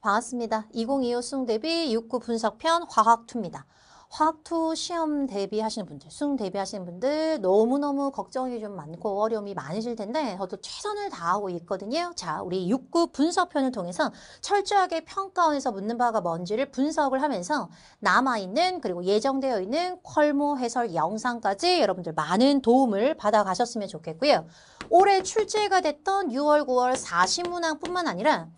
반갑습니다. 2025 수능 대비 6구 분석편 화학2입니다. 화학2 시험 대비하시는 분들, 수능 대비하시는 분들 너무너무 걱정이 좀 많고 어려움이 많으실 텐데 저도 최선을 다하고 있거든요. 자, 우리 6구 분석편을 통해서 철저하게 평가원에서 묻는 바가 뭔지를 분석을 하면서 남아있는 그리고 예정되어 있는 컬모 해설 영상까지 여러분들 많은 도움을 받아가셨으면 좋겠고요. 올해 출제가 됐던 6월, 9월 40문항뿐만 아니라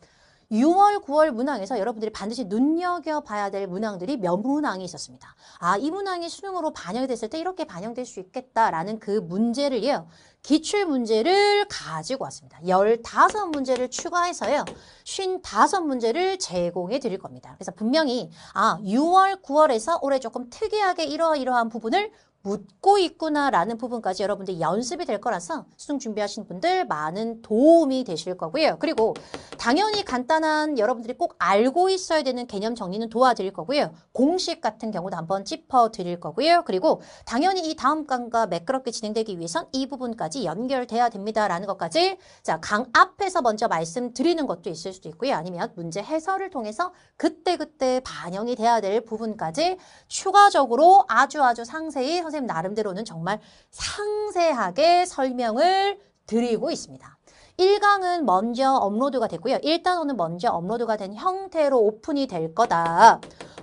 6월, 9월 문항에서 여러분들이 반드시 눈여겨봐야 될 문항들이 몇 문항이 있었습니다. 아, 이 문항이 수능으로 반영이 됐을 때 이렇게 반영될 수 있겠다라는 그 문제를요. 기출 문제를 가지고 왔습니다. 15문제를 추가해서요. 55문제를 제공해 드릴 겁니다. 그래서 분명히 아, 6월, 9월에서 올해 조금 특이하게 이러이러한 부분을 묻고 있구나라는 부분까지 여러분들 연습이 될 거라서 수능 준비하신 분들 많은 도움이 되실 거고요. 그리고 당연히 간단한 여러분들이 꼭 알고 있어야 되는 개념 정리는 도와드릴 거고요. 공식 같은 경우도 한번 짚어드릴 거고요. 그리고 당연히 이 다음 강과 매끄럽게 진행되기 위해선 이 부분까지 연결돼야 됩니다라는 것까지 자 강 앞에서 먼저 말씀드리는 것도 있을 수도 있고요. 아니면 문제 해설을 통해서 그때그때 그때 반영이 돼야 될 부분까지 추가적으로 아주 아주 상세히 선생님 나름대로는 정말 상세하게 설명을 드리고 있습니다. 1강은 먼저 업로드가 됐고요. 1단원은 먼저 업로드가 된 형태로 오픈이 될 거다.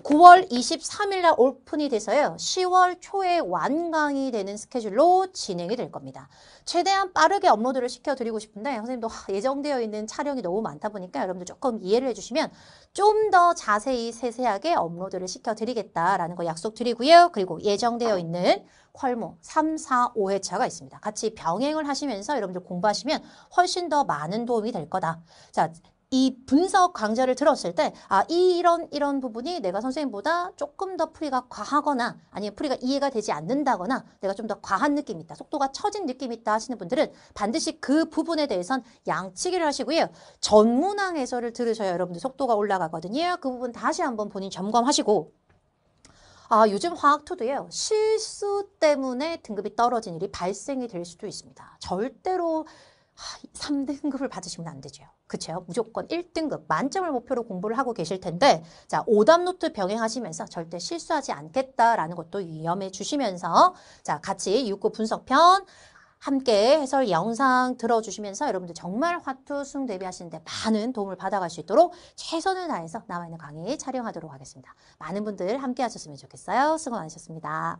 9월 23일 날 오픈이 돼서요. 10월 초에 완강이 되는 스케줄로 진행이 될 겁니다. 최대한 빠르게 업로드를 시켜드리고 싶은데 선생님도 예정되어 있는 촬영이 너무 많다 보니까 여러분들 조금 이해를 해주시면 좀 더 자세히 세세하게 업로드를 시켜드리겠다라는 거 약속드리고요. 그리고 예정되어 있는 퀄모 3, 4, 5회차가 있습니다. 같이 병행을 하시면서 여러분들 공부하시면 훨씬 더 많은 도움이 될 거다. 자, 이 분석 강좌를 들었을 때 아 이런 이런 부분이 내가 선생님보다 조금 더 풀이가 과하거나 아니면 풀이가 이해가 되지 않는다거나 내가 좀 더 과한 느낌이 있다 속도가 처진 느낌이 있다 하시는 분들은 반드시 그 부분에 대해선 양치기를 하시고요 전문항 해설을 들으셔야 여러분들 속도가 올라가거든요 그 부분 다시 한번 본인 점검하시고 아, 요즘 화학2도요, 실수 때문에 등급이 떨어진 일이 발생이 될 수도 있습니다. 절대로 3등급을 받으시면 안 되죠. 그렇죠? 무조건 1등급 만점을 목표로 공부를 하고 계실 텐데 자, 오답 노트 병행하시면서 절대 실수하지 않겠다라는 것도 위험해 주시면서 자, 같이 6구 분석편 함께 해설 영상 들어주시면서 여러분들 정말 화투 승능 대비하시는데 많은 도움을 받아갈 수 있도록 최선을 다해서 남아있는 강의 촬영하도록 하겠습니다. 많은 분들 함께 하셨으면 좋겠어요. 수고 많으셨습니다.